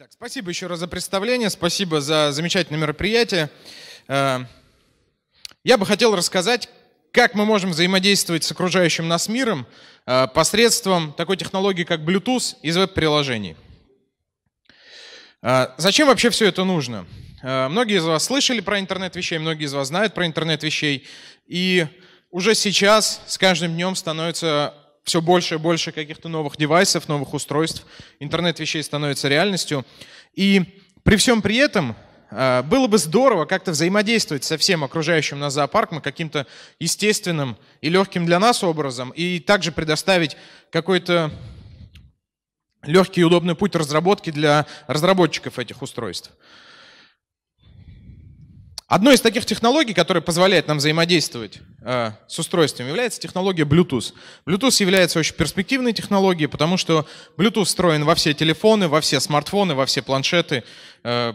Так, спасибо еще раз за представление, спасибо за замечательное мероприятие. Э, я бы хотел рассказать, как мы можем взаимодействовать с окружающим нас миром э, посредством такой технологии, как Bluetooth из веб-приложений. Э, зачем вообще все это нужно? Многие из вас слышали про интернет вещей, многие из вас знают про интернет вещей, и уже сейчас с каждым днем становится все больше и больше каких-то новых девайсов, новых устройств. Интернет вещей становится реальностью. И при всем при этом э, было бы здорово как-то взаимодействовать со всем окружающим нас зоопарком каким-то естественным и легким для нас образом, и также предоставить какой-то легкий и удобный путь разработки для разработчиков этих устройств. Одной из таких технологий, которая позволяет нам взаимодействовать э, с устройством, является технология Bluetooth. Bluetooth является очень перспективной технологией, потому что Bluetooth встроен во все телефоны, во все смартфоны, во все планшеты. Э,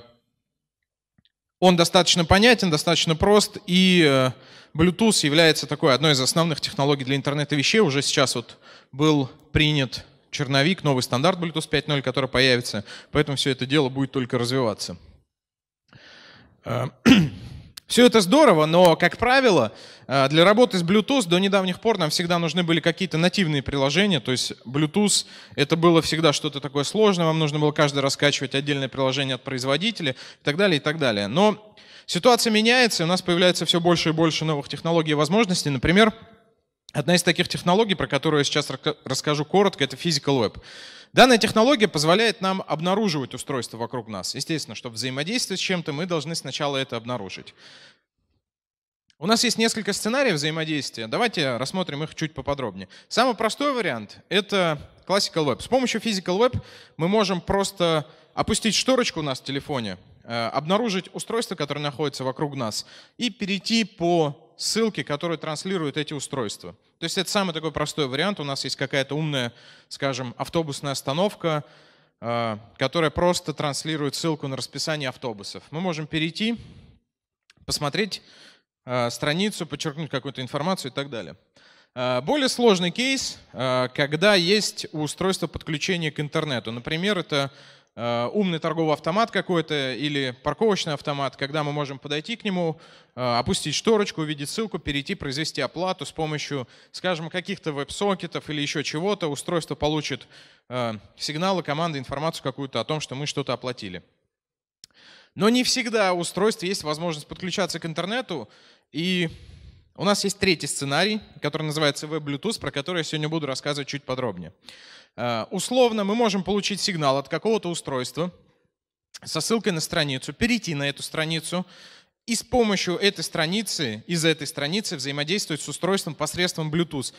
он достаточно понятен, достаточно прост, и э, Bluetooth является такой одной из основных технологий для интернета вещей. Уже сейчас вот был принят черновик, новый стандарт Bluetooth 5.0, который появится, поэтому все это дело будет только развиваться. Э, Все это здорово, но, как правило, э, для работы с Bluetooth до недавних пор нам всегда нужны были какие-то нативные приложения. То есть Bluetooth это было всегда что-то такое сложное, вам нужно было каждый раз скачивать отдельное приложение от производителя и так далее, и так далее. Но ситуация меняется, и у нас появляется все больше и больше новых технологий и возможностей. Например, Одна из таких технологий, про которую я сейчас расскажу коротко, это Physical Web. Данная технология позволяет нам обнаруживать устройство вокруг нас. Естественно, чтобы взаимодействовать с чем-то, мы должны сначала это обнаружить. У нас есть несколько сценариев взаимодействия. Давайте рассмотрим их чуть поподробнее. Самый простой вариант — это Classical Web. С помощью Physical Web мы можем просто опустить шторочку у нас в телефоне, э, обнаружить устройство, которое находится вокруг нас, и перейти по ссылке, которую транслируют эти устройства. То есть это самый такой простой вариант. У нас есть какая-то умная, скажем, автобусная остановка, а, которая просто транслирует ссылку на расписание автобусов. Мы можем перейти, посмотреть а, страницу, подчеркнуть какую-то информацию и так далее. А, более сложный кейс, когда есть у устройства подключение к интернету. Например, это Э, умный торговый автомат какой-то или парковочный автомат, когда мы можем подойти к нему, э, опустить шторочку, увидеть ссылку, перейти, произвести оплату с помощью, скажем, каких-то веб-сокетов или еще чего-то. Устройство получит э, сигналы, команды, информацию какую-то о том, что мы что-то оплатили. Но не всегда у устройства есть возможность подключаться к интернету, и у нас есть третий сценарий, который называется Web-Bluetooth, про который я сегодня буду рассказывать чуть подробнее. Э, условно мы можем получить сигнал от какого-то устройства со ссылкой на страницу, перейти на эту страницу и с помощью этой страницы, из этой страницы взаимодействовать с устройством посредством Bluetooth.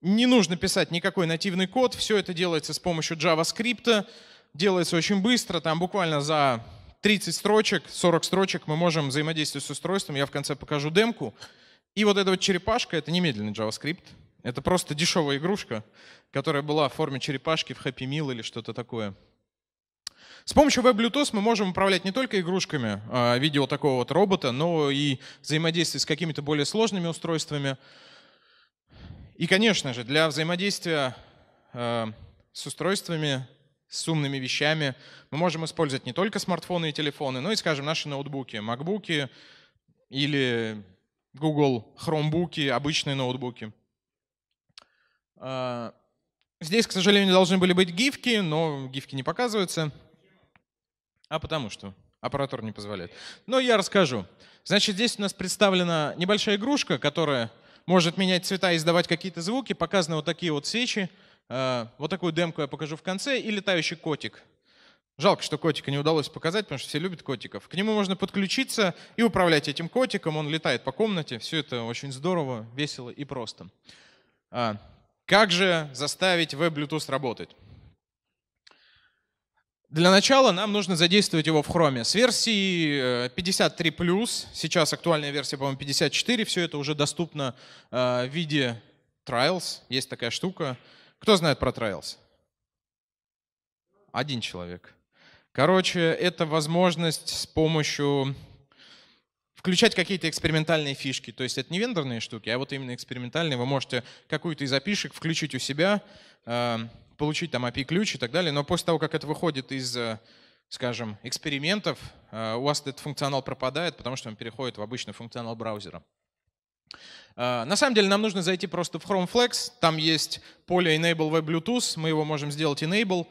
Не нужно писать никакой нативный код, все это делается с помощью JavaScript, делается очень быстро, там буквально за 30 строчек, 40 строчек мы можем взаимодействовать с устройством, я в конце покажу демку. И вот эта вот черепашка — это немедленный JavaScript. Это просто дешевая игрушка, которая была в форме черепашки в Happy Meal или что-то такое. С помощью Web-Bluetooth мы можем управлять не только игрушками а, в виде вот такого вот робота, но и взаимодействие с какими-то более сложными устройствами. И, конечно же, для взаимодействия а, с устройствами, с умными вещами мы можем использовать не только смартфоны и телефоны, но и, скажем, наши ноутбуки, макбуки или Google хромбуки, обычные ноутбуки. А, здесь, к сожалению, должны были быть гифки, но гифки не показываются. А потому что аппаратура не позволяет. Но я расскажу. Значит, здесь у нас представлена небольшая игрушка, которая может менять цвета и издавать какие-то звуки. Показаны вот такие вот свечи. А, вот такую демку я покажу в конце. И летающий котик. Жалко, что котика не удалось показать, потому что все любят котиков. К нему можно подключиться и управлять этим котиком. Он летает по комнате. Все это очень здорово, весело и просто. А, как же заставить веб-Bluetooth работать? Для начала нам нужно задействовать его в Chrome. С версии э, 53+, сейчас актуальная версия, по-моему, 54, все это уже доступно э, в виде Trials, есть такая штука. Кто знает про Trials? Один человек. Короче, это возможность с помощью включать какие-то экспериментальные фишки. То есть это не вендорные штуки, а вот именно экспериментальные. Вы можете какую-то из опишек включить у себя, э, получить там API-ключ и так далее. Но после того, как это выходит из, э, скажем, экспериментов, э, у вас этот функционал пропадает, потому что он переходит в обычный функционал браузера. На самом деле нам нужно зайти просто в Chrome Flex. Там есть поле Enable Web Bluetooth. Мы его можем сделать Enable.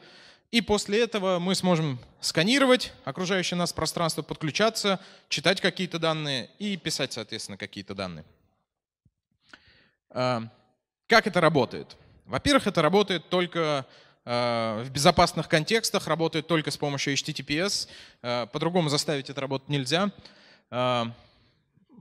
И после этого мы сможем сканировать окружающее нас пространство, подключаться, читать какие-то данные и писать, соответственно, какие-то данные. А, как это работает? Во-первых, это работает только а, в безопасных контекстах, работает только с помощью HTTPS. А, по-другому заставить это работать нельзя.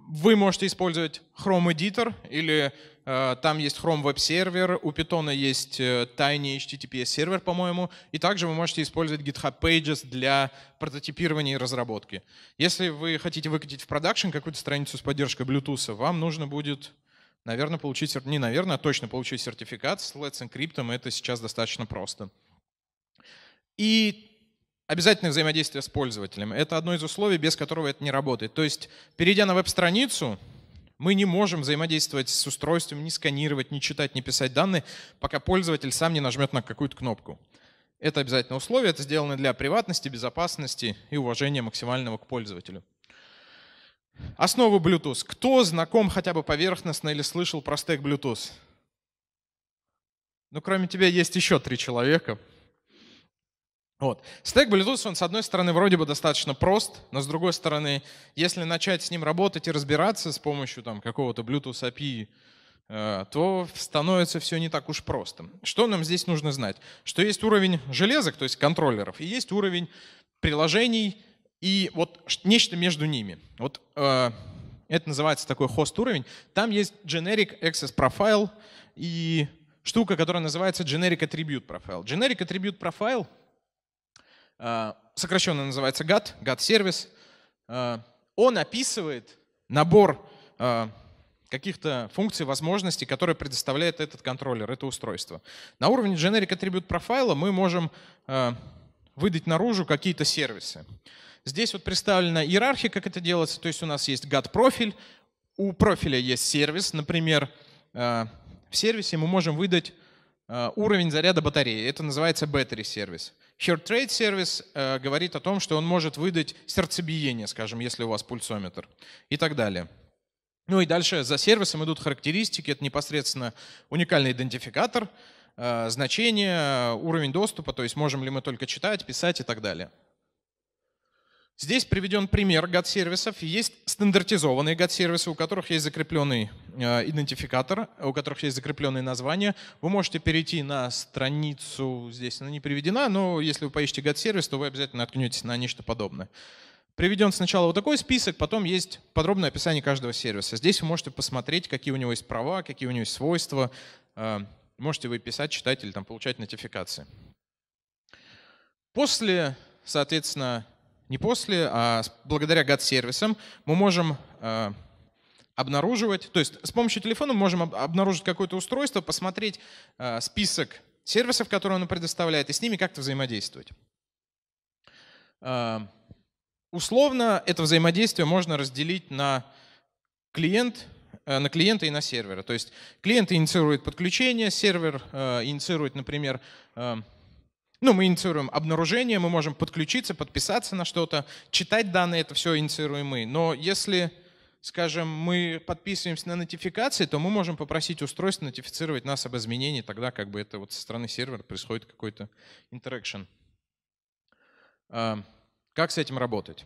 Вы можете использовать Chrome Editor или Э, там есть Chrome Web Server, у Python есть э, Tiny HTTPS сервер, по-моему, и также вы можете использовать GitHub Pages для прототипирования и разработки. Если вы хотите выкатить в продакшн какую-то страницу с поддержкой Bluetooth, вам нужно будет, наверное, получить, не наверное, а точно получить сертификат с Let's Encrypt, это сейчас достаточно просто. И обязательное взаимодействие с пользователем. Это одно из условий, без которого это не работает. То есть, перейдя на веб-страницу, мы не можем взаимодействовать с устройством, не сканировать, не читать, не писать данные, пока пользователь сам не нажмет на какую-то кнопку. Это обязательное условие, это сделано для приватности, безопасности и уважения максимального к пользователю. Основы Bluetooth. Кто знаком хотя бы поверхностно или слышал про стек Bluetooth? Ну, кроме тебя есть еще три человека. Вот. Стек Bluetooth, он, с одной стороны, вроде бы достаточно прост, но с другой стороны, если начать с ним работать и разбираться с помощью там, какого-то Bluetooth API, э, то становится все не так уж просто. Что нам здесь нужно знать? Что есть уровень железок, то есть контроллеров, и есть уровень приложений и вот нечто между ними. Вот э, это называется такой хост уровень. Там есть generic access profile и штука, которая называется generic attribute profile. Generic attribute profile — а, сокращенно называется GAT, GAT-сервис, а, он описывает набор а, каких-то функций, возможностей, которые предоставляет этот контроллер, это устройство. На уровне Generic Attribute Profile мы можем выдать наружу какие-то сервисы. Здесь вот представлена иерархия, как это делается. То есть у нас есть GAT-профиль, у профиля есть сервис. Например, в сервисе мы можем выдать уровень заряда батареи. Это называется battery сервис. Heart Rate Service э, говорит о том, что он может выдать сердцебиение, скажем, если у вас пульсометр и так далее. Ну и дальше за сервисом идут характеристики. Это непосредственно уникальный идентификатор, э, значение, э, уровень доступа, то есть можем ли мы только читать, писать и так далее. Здесь приведен пример гад сервисов Есть стандартизованные гад сервисы у которых есть закрепленный э, идентификатор, у которых есть закрепленные названия. Вы можете перейти на страницу, здесь она не приведена, но если вы поищете гад сервис то вы обязательно наткнетесь на нечто подобное. Приведен сначала вот такой список, потом есть подробное описание каждого сервиса. Здесь вы можете посмотреть, какие у него есть права, какие у него есть свойства. Э, можете вы писать, читать или там, получать нотификации. После, соответственно, не после, а благодаря гад сервисам мы можем э, обнаруживать, то есть с помощью телефона мы можем обнаружить какое-то устройство, посмотреть э, список сервисов, которые оно предоставляет, и с ними как-то взаимодействовать. Э, условно это взаимодействие можно разделить на клиент, на клиента и на сервера. То есть клиент инициирует подключение, сервер инициирует, например, ну, мы инициируем обнаружение, мы можем подключиться, подписаться на что-то, читать данные, это все инициируем мы. Но если, скажем, мы подписываемся на нотификации, то мы можем попросить устройство нотифицировать нас об изменении, тогда как бы это вот со стороны сервера происходит какой-то интеракшн. А, как с этим работать?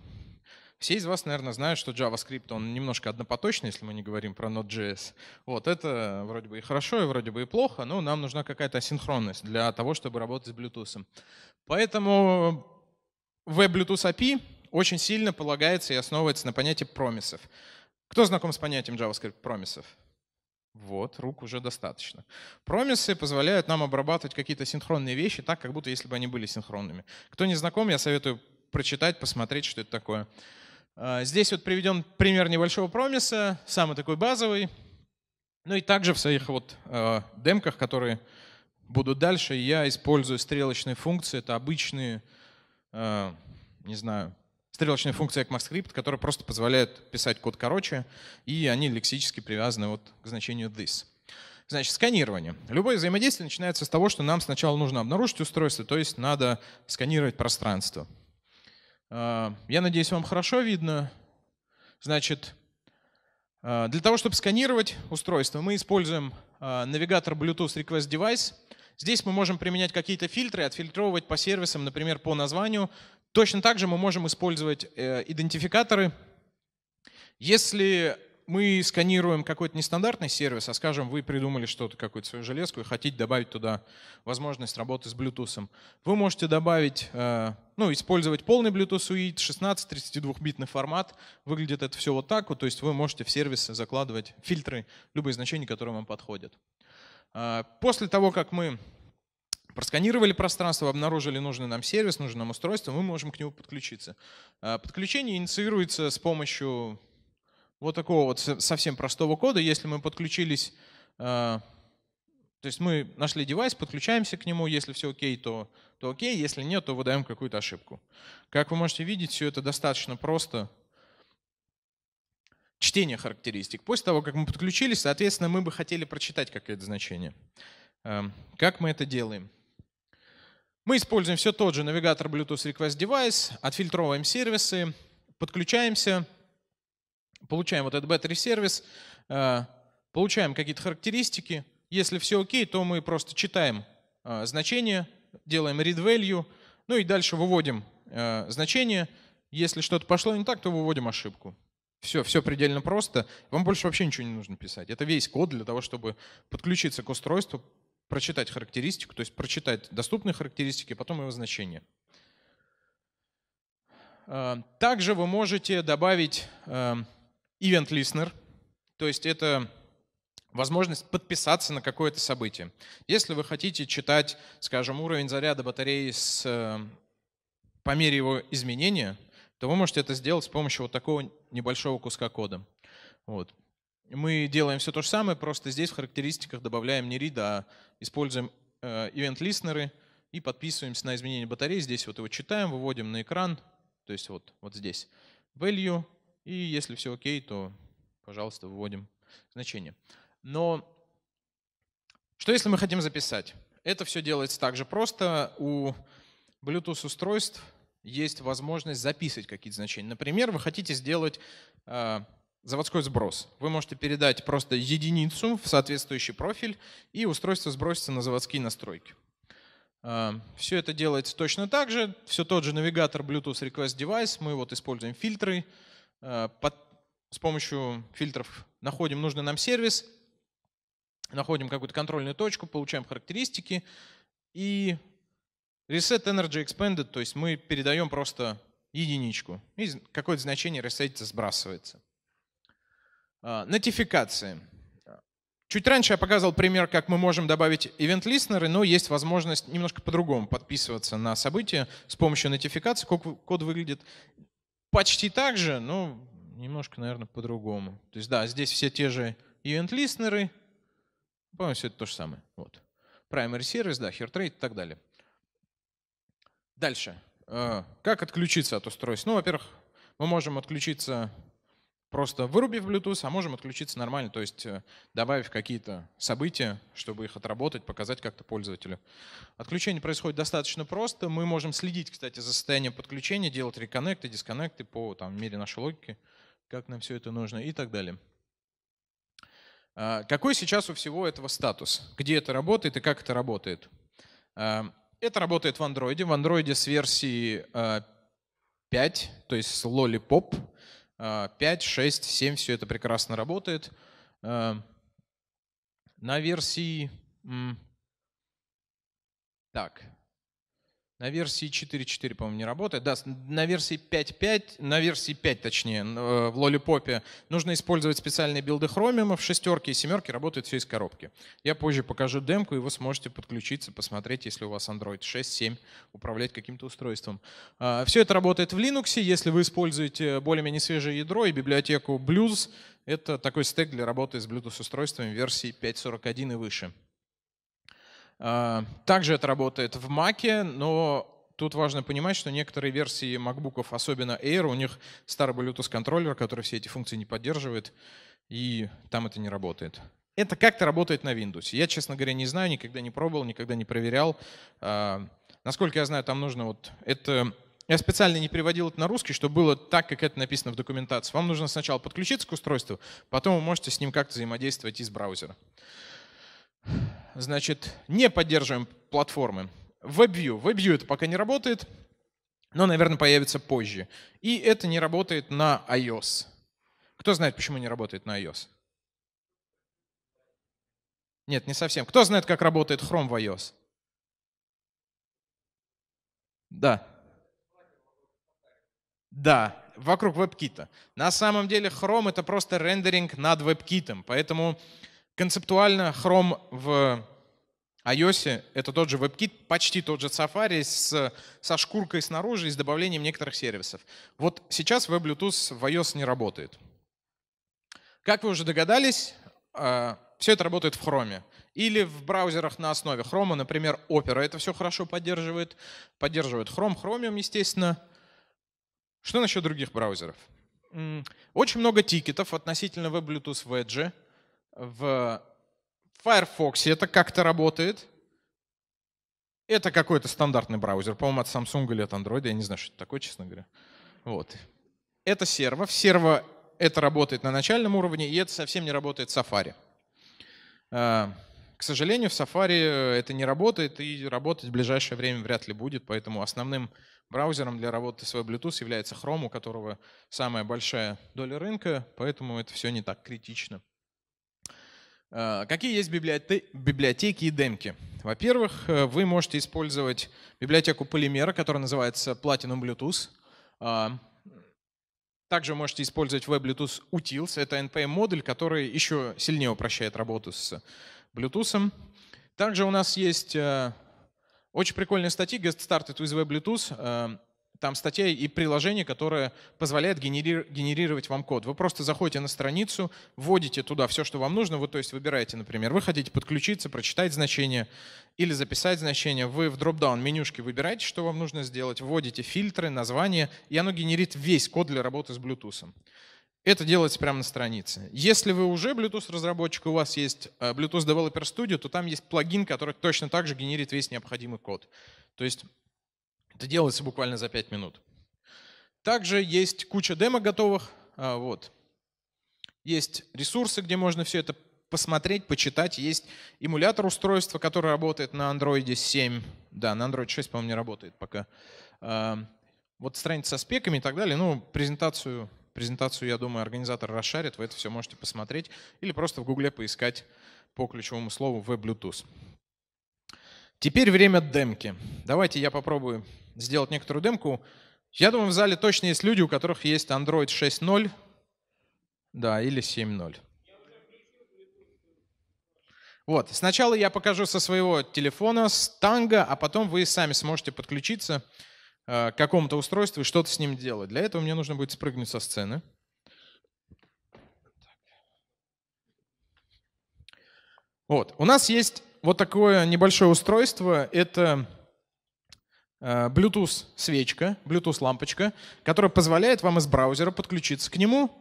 Все из вас, наверное, знают, что JavaScript, он немножко однопоточный, если мы не говорим про Node.js. Вот, это вроде бы и хорошо, и вроде бы и плохо, но нам нужна какая-то асинхронность для того, чтобы работать с Bluetooth. Поэтому в bluetooth API очень сильно полагается и основывается на понятии промисов. Кто знаком с понятием JavaScript промисов? Вот, рук уже достаточно. Промисы позволяют нам обрабатывать какие-то синхронные вещи так, как будто если бы они были синхронными. Кто не знаком, я советую прочитать, посмотреть, что это такое. А, здесь вот приведен пример небольшого промиса, самый такой базовый. Ну и также в своих вот а, демках, которые будут дальше, я использую стрелочные функции. Это обычные, а, не знаю, стрелочные функции ECMAScript, которые просто позволяют писать код короче, и они лексически привязаны вот к значению this. Значит, сканирование. Любое взаимодействие начинается с того, что нам сначала нужно обнаружить устройство, то есть надо сканировать пространство. А, я надеюсь, вам хорошо видно. Значит, а, для того, чтобы сканировать устройство, мы используем а, навигатор Bluetooth Request Device. Здесь мы можем применять какие-то фильтры, отфильтровывать по сервисам, например, по названию. Точно так же мы можем использовать э, идентификаторы. Если мы сканируем какой-то нестандартный сервис, а скажем, вы придумали что-то, какую-то свою железку и хотите добавить туда возможность работы с Bluetooth. Вы можете добавить, э, ну, использовать полный Bluetooth Suite, 16, 32-битный формат. Выглядит это все вот так вот, то есть вы можете в сервис закладывать фильтры, любые значения, которые вам подходят. А, после того, как мы просканировали пространство, обнаружили нужный нам сервис, нужное нам устройство, мы можем к нему подключиться. А, подключение инициируется с помощью вот такого вот совсем простого кода, если мы подключились, э, то есть мы нашли девайс, подключаемся к нему, если все окей, то, то окей, если нет, то выдаем какую-то ошибку. Как вы можете видеть, все это достаточно просто. Чтение характеристик. После того, как мы подключились, соответственно, мы бы хотели прочитать какое-то значение. Э, как мы это делаем? Мы используем все тот же навигатор Bluetooth Request Device, отфильтровываем сервисы, подключаемся, Получаем вот этот battery-сервис, э, получаем какие-то характеристики. Если все окей, то мы просто читаем э, значение, делаем read value, ну и дальше выводим э, значение. Если что-то пошло не так, то выводим ошибку. Все, все предельно просто. Вам больше вообще ничего не нужно писать. Это весь код для того, чтобы подключиться к устройству, прочитать характеристику, то есть прочитать доступные характеристики, потом его значение. Также вы можете добавить Event Listener, то есть это возможность подписаться на какое-то событие. Если вы хотите читать, скажем, уровень заряда батареи с, э, по мере его изменения, то вы можете это сделать с помощью вот такого небольшого куска кода. Вот. Мы делаем все то же самое, просто здесь в характеристиках добавляем не read, а используем э, event listener и подписываемся на изменение батареи. Здесь вот его читаем, выводим на экран, то есть вот, вот здесь value, и если все окей, то, пожалуйста, выводим значение. Но что если мы хотим записать? Это все делается также просто. У Bluetooth устройств есть возможность записывать какие-то значения. Например, вы хотите сделать э, заводской сброс. Вы можете передать просто единицу в соответствующий профиль, и устройство сбросится на заводские настройки. Э, а, все это делается точно так же. Все тот же навигатор Bluetooth Request Device. Мы вот используем фильтры, Э, под, с помощью фильтров находим нужный нам сервис, находим какую-то контрольную точку, получаем характеристики и reset energy expended, то есть мы передаем просто единичку и какое-то значение ресетится, сбрасывается. А, нотификации. Чуть раньше я показывал пример, как мы можем добавить event-листнеры, но есть возможность немножко по-другому подписываться на события с помощью нотификации, как код выглядит почти так же, но немножко, наверное, по-другому. То есть, да, здесь все те же event-листнеры, по-моему, все это то же самое. Вот. Primary сервис, да, hair trade и так далее. Дальше. Э, как отключиться от устройств? Ну, во-первых, мы можем отключиться просто вырубив Bluetooth, а можем отключиться нормально, то есть э, добавив какие-то события, чтобы их отработать, показать как-то пользователю. Отключение происходит достаточно просто. Мы можем следить, кстати, за состоянием подключения, делать реконнекты, дисконнекты по там, мере нашей логики, как нам все это нужно и так далее. А, какой сейчас у всего этого статус? Где это работает и как это работает? А, это работает в Android. В Android с версии 5, а, то есть с Lollipop. 5, 6, 7 все это прекрасно работает. А, на версии... Так, на версии 4.4, по-моему, не работает. Да, на версии 5.5, на версии 5, точнее, э, в лолипопе нужно использовать специальные билды В шестерке и семерке работает все из коробки. Я позже покажу демку, и вы сможете подключиться, посмотреть, если у вас Android 6, 7, управлять каким-то устройством. А, все это работает в Linux. Если вы используете более-менее свежее ядро и библиотеку Blues, это такой стек для работы с Bluetooth-устройствами версии 5.41 и выше. А, также это работает в Mac, но тут важно понимать, что некоторые версии MacBook, особенно Air, у них старый Bluetooth-контроллер, который все эти функции не поддерживает, и там это не работает. Это как-то работает на Windows. Я, честно говоря, не знаю, никогда не пробовал, никогда не проверял. А, насколько я знаю, там нужно вот это... Я специально не переводил это на русский, чтобы было так, как это написано в документации. Вам нужно сначала подключиться к устройству, потом вы можете с ним как-то взаимодействовать из браузера значит, не поддерживаем платформы. WebView. WebView это пока не работает, но, наверное, появится позже. И это не работает на iOS. Кто знает, почему не работает на iOS? Нет, не совсем. Кто знает, как работает Chrome в iOS? Да. Да, вокруг WebKit. На самом деле Chrome это просто рендеринг над WebKit, поэтому Концептуально Chrome в iOS — это тот же WebKit, почти тот же Safari с, со шкуркой снаружи и с добавлением некоторых сервисов. Вот сейчас Web Bluetooth в iOS не работает. Как вы уже догадались, а, все это работает в Chrome. Или в браузерах на основе Chrome, например, Opera это все хорошо поддерживает. Поддерживает Chrome, Chromium, естественно. Что насчет других браузеров? Очень много тикетов относительно Web Bluetooth в Edge в Firefox это как-то работает. Это какой-то стандартный браузер, по-моему, от Samsung или от Android, я не знаю, что это такое, честно говоря. Вот. Это серво. В серво это работает на начальном уровне, и это совсем не работает в Safari. А, к сожалению, в Safari э, это не работает, и работать в ближайшее время вряд ли будет, поэтому основным браузером для работы с Bluetooth является Chrome, у которого самая большая доля рынка, поэтому это все не так критично. А, какие есть библиотеки и демки? Во-первых, э, вы можете использовать библиотеку полимера, которая называется Platinum Bluetooth. А, также можете использовать Web Bluetooth Utils. Это NPM-модуль, который еще сильнее упрощает работу с Bluetooth. Также у нас есть э, очень прикольные статьи Get Started with Web Bluetooth. Э, там статья и приложение, которое позволяет генерировать вам код. Вы просто заходите на страницу, вводите туда все, что вам нужно, вы то есть выбираете, например, вы хотите подключиться, прочитать значение или записать значение, вы в дропдаун менюшке выбираете, что вам нужно сделать, вводите фильтры, название, и оно генерит весь код для работы с Bluetooth. Это делается прямо на странице. Если вы уже Bluetooth-разработчик, у вас есть э, Bluetooth Developer Studio, то там есть плагин, который точно так же генерит весь необходимый код. То есть это делается буквально за 5 минут. Также есть куча демо готовых. А, вот. Есть ресурсы, где можно все это посмотреть, почитать. Есть эмулятор устройства, который работает на Android 7. Да, на Android 6, по-моему, не работает пока. А, вот страница со спеками и так далее. Ну, презентацию, презентацию, я думаю, организатор расшарит. Вы это все можете посмотреть. Или просто в Гугле поискать по ключевому слову в Bluetooth. Теперь время демки. Давайте я попробую сделать некоторую демку. Я думаю, в зале точно есть люди, у которых есть Android 6.0, да, или 7.0. Вот, сначала я покажу со своего телефона, с танго, а потом вы сами сможете подключиться э, к какому-то устройству и что-то с ним делать. Для этого мне нужно будет спрыгнуть со сцены. Вот, у нас есть вот такое небольшое устройство. Это э, Bluetooth-свечка, Bluetooth-лампочка, которая позволяет вам из браузера подключиться к нему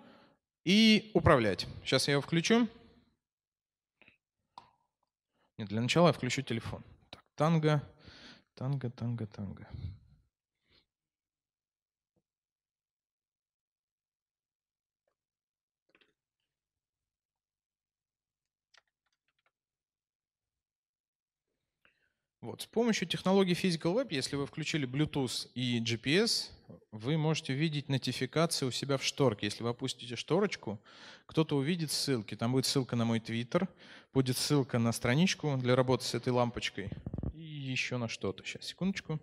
и управлять. Сейчас я его включу. Нет, для начала я включу телефон. Так, танго, танго, танго, танго. Вот. С помощью технологии Physical Web, если вы включили Bluetooth и GPS, вы можете видеть нотификации у себя в шторке. Если вы опустите шторочку, кто-то увидит ссылки. Там будет ссылка на мой твиттер, будет ссылка на страничку для работы с этой лампочкой и еще на что-то. Сейчас, секундочку.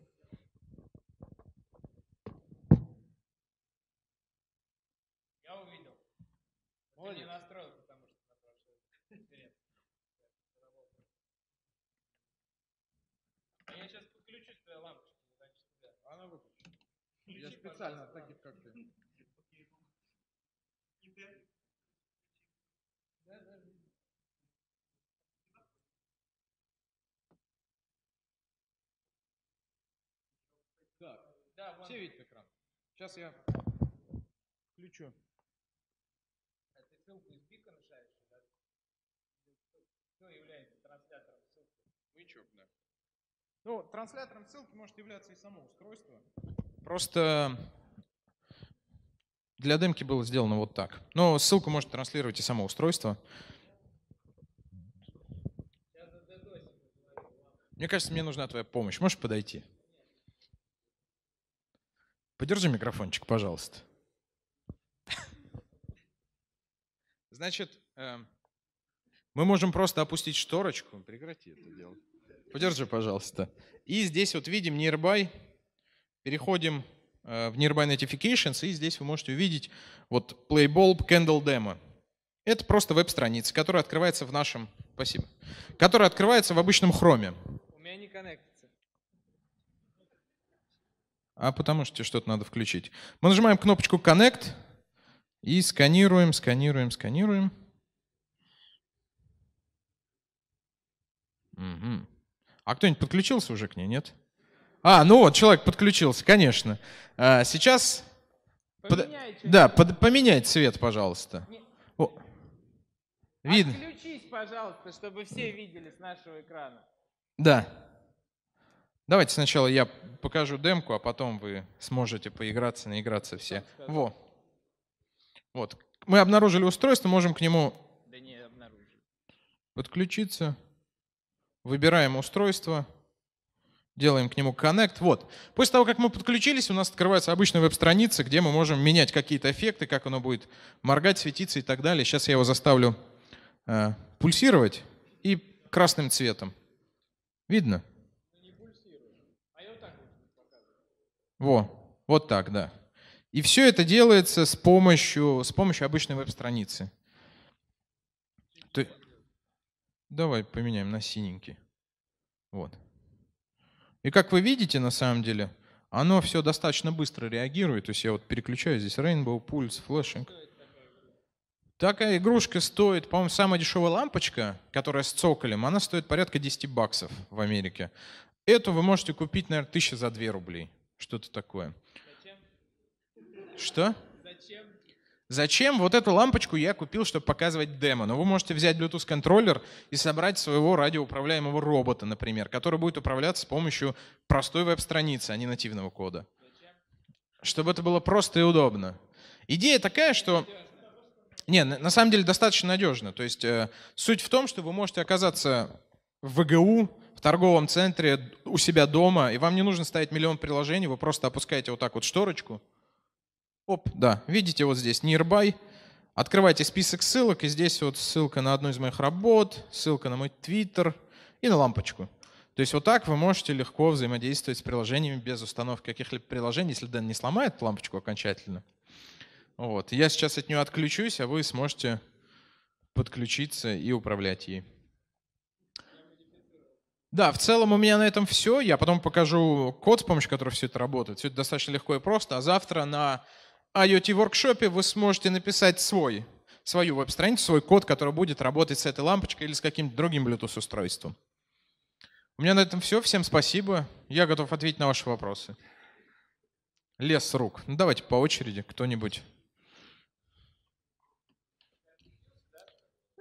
специально таких, как ты. Так, да, все видят экран. Сейчас я включу. А ты ссылку из пика нашаешь, да? Кто является транслятором ссылки? Мы чё, да. Ну, транслятором ссылки может являться и само устройство. Просто для демки было сделано вот так. Но ссылку может транслировать и само устройство. Мне кажется, мне нужна твоя помощь. Можешь подойти? Подержи микрофончик, пожалуйста. Значит, эм, мы можем просто опустить шторочку. Прекрати это дело. Подержи, пожалуйста. И здесь вот видим Nearby. Переходим э, в Nearby Notifications, и здесь вы можете увидеть вот Playbulb Candle Demo. Это просто веб-страница, которая открывается в нашем... Спасибо. Которая открывается в обычном хроме. У меня не коннектится. А потому что что-то надо включить. Мы нажимаем кнопочку Connect и сканируем, сканируем, сканируем. Угу. А кто-нибудь подключился уже к ней, нет? А, ну вот, человек подключился, конечно. А, сейчас... Под... Да, под... поменять цвет, пожалуйста. Видно. Отключись, пожалуйста, чтобы все видели с нашего экрана. Да. Давайте сначала я покажу демку, а потом вы сможете поиграться, наиграться все. Во. Вот. Мы обнаружили устройство, можем к нему... Да не, Подключиться. Выбираем устройство. Делаем к нему connect. Вот. После того, как мы подключились, у нас открывается обычная веб-страница, где мы можем менять какие-то эффекты, как оно будет моргать, светиться и так далее. Сейчас я его заставлю э, пульсировать и красным цветом. Видно? Во, вот так, да. И все это делается с помощью, с помощью обычной веб-страницы. Давай поменяем на синенький. Вот. И как вы видите, на самом деле, оно все достаточно быстро реагирует. То есть я вот переключаю здесь Rainbow, пульс, флешинг. Такая игрушка стоит, по-моему, самая дешевая лампочка, которая с цоколем, она стоит порядка 10 баксов в Америке. Эту вы можете купить, наверное, тысяча за 2 рублей. Что-то такое. Что? Зачем вот эту лампочку я купил, чтобы показывать демо? Но вы можете взять Bluetooth-контроллер и собрать своего радиоуправляемого робота, например, который будет управляться с помощью простой веб-страницы, а не нативного кода. Чтобы это было просто и удобно. Идея такая, что... Не, на самом деле достаточно надежно. То есть э, суть в том, что вы можете оказаться в ВГУ, в торговом центре, у себя дома, и вам не нужно ставить миллион приложений, вы просто опускаете вот так вот шторочку, Оп, да, видите вот здесь Nearby. Открывайте список ссылок, и здесь вот ссылка на одну из моих работ, ссылка на мой Twitter и на лампочку. То есть вот так вы можете легко взаимодействовать с приложениями без установки каких-либо приложений, если Дэн не сломает лампочку окончательно. Вот. Я сейчас от нее отключусь, а вы сможете подключиться и управлять ей. Да, в целом у меня на этом все. Я потом покажу код, с помощью которого все это работает. Все это достаточно легко и просто. А завтра на IoT-воркшопе вы сможете написать свой, свою веб-страницу, свой код, который будет работать с этой лампочкой или с каким-то другим Bluetooth-устройством. У меня на этом все. Всем спасибо. Я готов ответить на ваши вопросы. Лес рук. Ну, давайте по очереди кто-нибудь.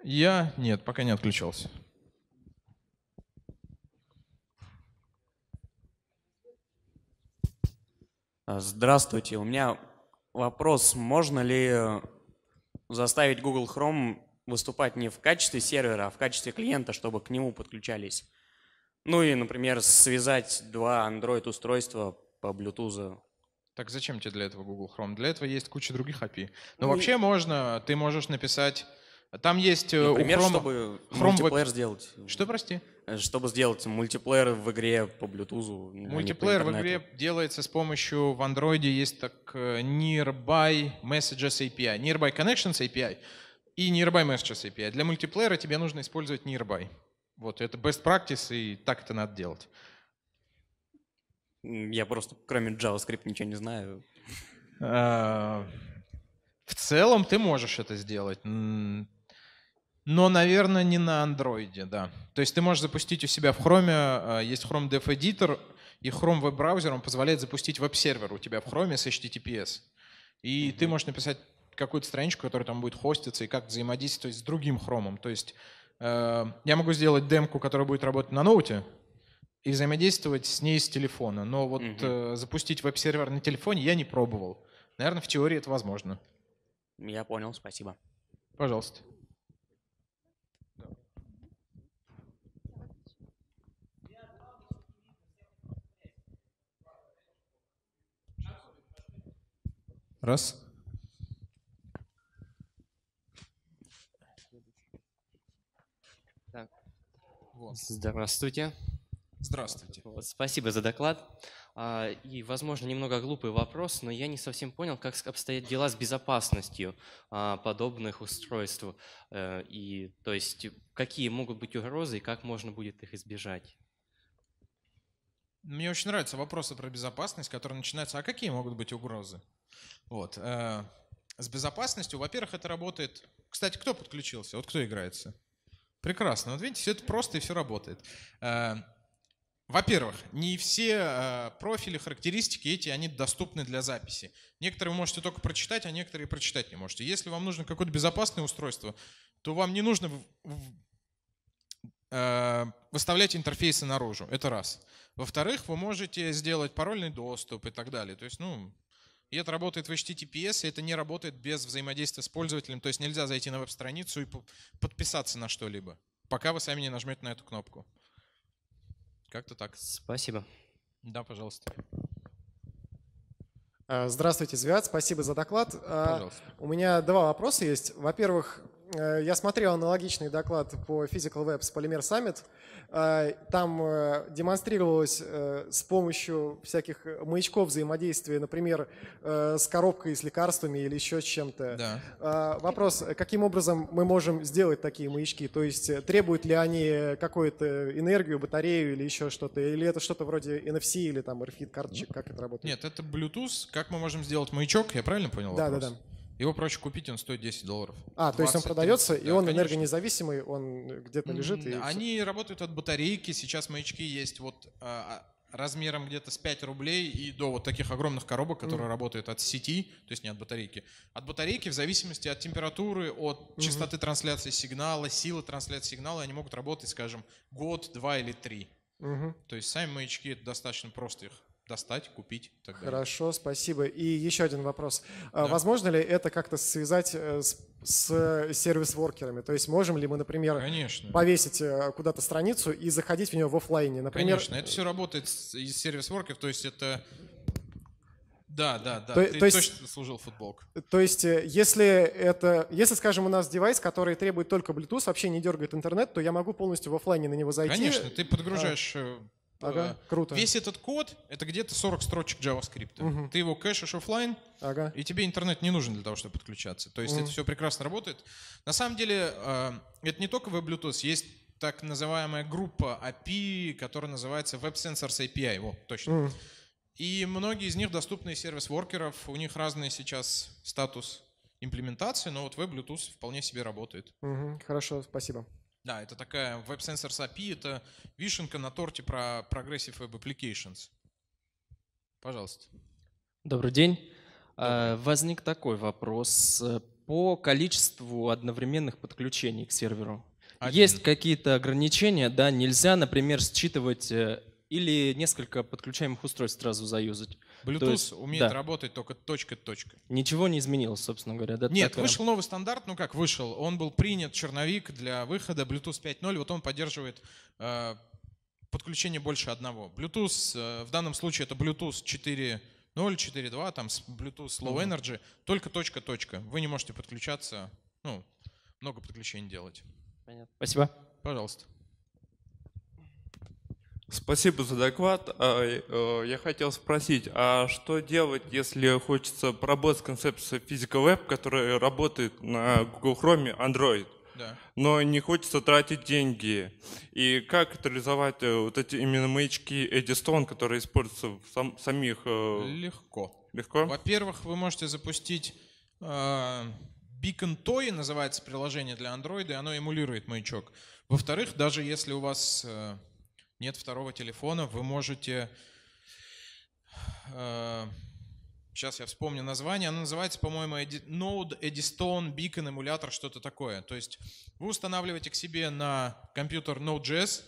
Я? Нет, пока не отключался. Здравствуйте. У меня Вопрос, можно ли заставить Google Chrome выступать не в качестве сервера, а в качестве клиента, чтобы к нему подключались? Ну и, например, связать два Android-устройства по Bluetooth. Так зачем тебе для этого Google Chrome? Для этого есть куча других API. Но ну, вообще можно, ты можешь написать там есть э, Например, у Chrome... чтобы Chrome мультиплеер сделать. Что, прости? Э, чтобы сделать мультиплеер в игре по Bluetooth. Ну, мультиплеер в игре делается с помощью в Android есть так э, Nearby Messages API, Nearby Connections API и Nearby Messages API. Для мультиплеера тебе нужно использовать Nearby. Вот это best practice, и так это надо делать. Я просто кроме JavaScript ничего не знаю. В целом ты можешь это сделать. Но, наверное, не на андроиде, да. То есть ты можешь запустить у себя в Chrome, а, есть Chrome Dev Editor, и Chrome Web Browser, он позволяет запустить веб-сервер у тебя в Chrome с HTTPS. И mm-hmm. ты можешь написать какую-то страничку, которая там будет хоститься, и как взаимодействовать с другим Chrome. То есть э, я могу сделать демку, которая будет работать на ноуте, и взаимодействовать с ней с телефона. Но вот mm-hmm. э, запустить веб-сервер на телефоне я не пробовал. Наверное, в теории это возможно. Я понял, спасибо. Пожалуйста. Раз. Так. Вот. Здравствуйте. Здравствуйте. Вот, спасибо за доклад. А, и, возможно, немного глупый вопрос, но я не совсем понял, как обстоят дела с безопасностью а, подобных устройств. А, и, то есть, какие могут быть угрозы и как можно будет их избежать? Мне очень нравятся вопросы про безопасность, которые начинаются, а какие могут быть угрозы? Вот. Э, с безопасностью, во-первых, это работает... Кстати, кто подключился? Вот кто играется? Прекрасно. Вот видите, все это просто и все работает. Э, во-первых, не все э, профили, характеристики эти, они доступны для записи. Некоторые вы можете только прочитать, а некоторые прочитать не можете. Если вам нужно какое-то безопасное устройство, то вам не нужно Э, выставлять интерфейсы наружу. Это раз. Во-вторых, вы можете сделать парольный доступ и так далее. То есть, ну, и это работает в HTTPS, и это не работает без взаимодействия с пользователем. То есть нельзя зайти на веб-страницу и подписаться на что-либо, пока вы сами не нажмете на эту кнопку. Как-то так. Спасибо. Да, пожалуйста. Э, здравствуйте, Звят, спасибо за доклад. Э, пожалуйста. У меня два вопроса есть. Во-первых, Э, я смотрел аналогичный доклад по Physical Webs Polymer Summit. Э, там э, демонстрировалось с помощью всяких маячков взаимодействие, например, с коробкой с лекарствами или еще с чем-то. Да. Вопрос, каким образом мы можем сделать такие маячки? То есть требуют ли они какую-то энергию, батарею или еще что-то? Или это что-то вроде NFC или там RFID карточек? Ну, как это работает? Нет, это Bluetooth. Как мы можем сделать маячок? Я правильно понял? вопрос? Да, да, да. Его проще купить, он стоит 10 долларов. А, 20, то есть он продается, 30, и да, он конечно. энергонезависимый, он где-то лежит. И Они все. работают от батарейки, сейчас маячки есть вот а, а, размером где-то с 5 рублей и до вот таких огромных коробок, которые mm. работают от сети, то есть не от батарейки. От батарейки в зависимости от температуры, от mm-hmm. частоты трансляции сигнала, силы трансляции сигнала, они могут работать, скажем, год, два или три. Угу. То есть сами маячки это достаточно просто их достать, купить. И так далее. Хорошо, спасибо. И еще один вопрос. А да. Возможно ли это как-то связать э, с, с сервис-воркерами? То есть можем ли мы, например, Конечно. повесить э, куда-то страницу и заходить в нее в офлайне? Например... Конечно, это все работает из сервис-воркеров, то есть это да, да, да. То, Ты то есть, точно служил футболку. То есть, э, если это, если, скажем, у нас девайс, который требует только Bluetooth, вообще не дергает интернет, то я могу полностью в офлайне на него зайти. Конечно, ты подгружаешь а Э, ага, круто. Весь этот код — это где-то 40 строчек JavaScript. Угу. Ты его кэшишь офлайн, ага. и тебе интернет не нужен для того, чтобы подключаться. То есть угу. это все прекрасно работает. На самом деле э, это не только веб Bluetooth, есть так называемая группа API, которая называется Web Sensors API. Вот, точно. Mm. И многие из них доступны сервис-воркеров, у них разный сейчас статус имплементации, но вот Web Bluetooth вполне себе работает. mm Хорошо, спасибо. Да, это такая Web Sensors API, это вишенка на торте про Progressive Web Applications. Пожалуйста. Добрый день. А, Добрый. Возник такой вопрос э, по количеству одновременных подключений к серверу. Один. Есть какие-то ограничения, да, нельзя, например, считывать э, или несколько подключаемых устройств сразу заюзать. Bluetooth То есть, умеет да. работать только точка-точка. Ничего не изменилось, собственно говоря. Да, Нет, такая... вышел новый стандарт, ну как вышел, он был принят, черновик для выхода Bluetooth 5.0, вот он поддерживает э, подключение больше одного. Bluetooth, э, в данном случае это Bluetooth 4.0, 4.2, там Bluetooth Low mm -hmm. Energy, только точка-точка. Вы не можете подключаться, ну, много подключений делать. Понятно. Спасибо. Пожалуйста. Спасибо за доклад. А, э, я хотел спросить, а что делать, если хочется поработать с концепцией Physical Web, которая работает на Google Chrome Android, да. но не хочется тратить деньги? И как реализовать э, вот эти именно маячки Эдистон, которые используются в сам, самих... Э, Легко. Легко? Во-первых, вы можете запустить э, Beacon Toy, называется приложение для Android, и оно эмулирует маячок. Во-вторых, даже если у вас... Э, нет второго телефона, вы можете... Э, сейчас я вспомню название. Оно называется, по-моему, Edi, Node Eddystone Beacon эмулятор, что-то такое. То есть вы устанавливаете к себе на компьютер Node.js,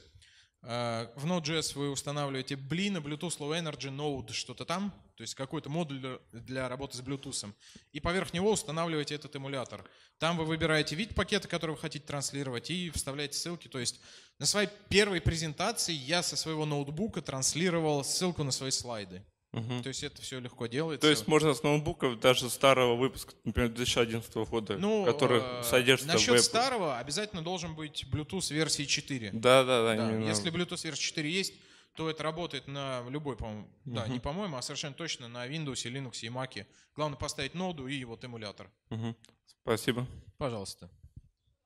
Э, в Node.js вы устанавливаете блин, Bluetooth Low Energy Node, что-то там, то есть какой-то модуль для работы с Bluetooth. И поверх него устанавливаете этот эмулятор. Там вы выбираете вид пакета, который вы хотите транслировать, и вставляете ссылки. То есть на своей первой презентации я со своего ноутбука транслировал ссылку на свои слайды. Угу. То есть это все легко делается. То есть можно с ноутбуков даже старого выпуска, например, 2011 года, ну, который э, содержится насчет в старого обязательно должен быть Bluetooth версии 4. Да, да, да. да. Если Bluetooth версии 4 есть, то это работает на любой, по-моему, угу. да, не по-моему, а совершенно точно на Windows, Linux и Mac. Главное поставить ноду и вот эмулятор. Угу. Спасибо. Пожалуйста.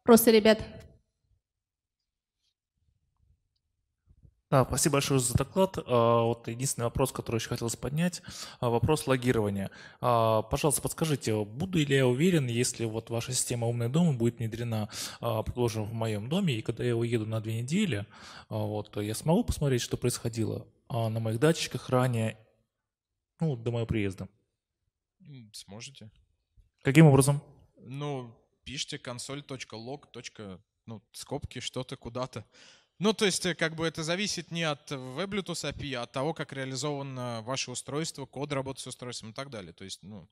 Просто, ребят, Да, спасибо большое за доклад. А, вот единственный вопрос, который еще хотелось поднять, а, вопрос логирования. А, пожалуйста, подскажите, буду ли я уверен, если вот ваша система «Умный дом» будет внедрена, предложена в моем доме, и когда я уеду на две недели, вот, я смогу посмотреть, что происходило на моих датчиках ранее, ну, до моего приезда? Сможете. Каким образом? Ну, пишите console.log. Ну, скобки, что-то куда-то. Ну, то есть, э, как бы это зависит не от Web Bluetooth API, а от того, как реализовано ваше устройство, код работы с устройством и так далее. То есть, ну,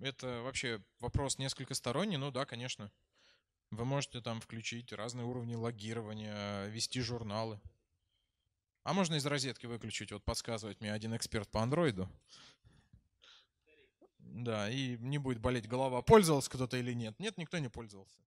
это вообще вопрос несколько сторонний. Ну да, конечно. Вы можете там включить разные уровни логирования, вести журналы. А можно из розетки выключить, вот подсказывает мне один эксперт по андроиду. Да, и не будет болеть голова, пользовался кто-то или нет. Нет, никто не пользовался.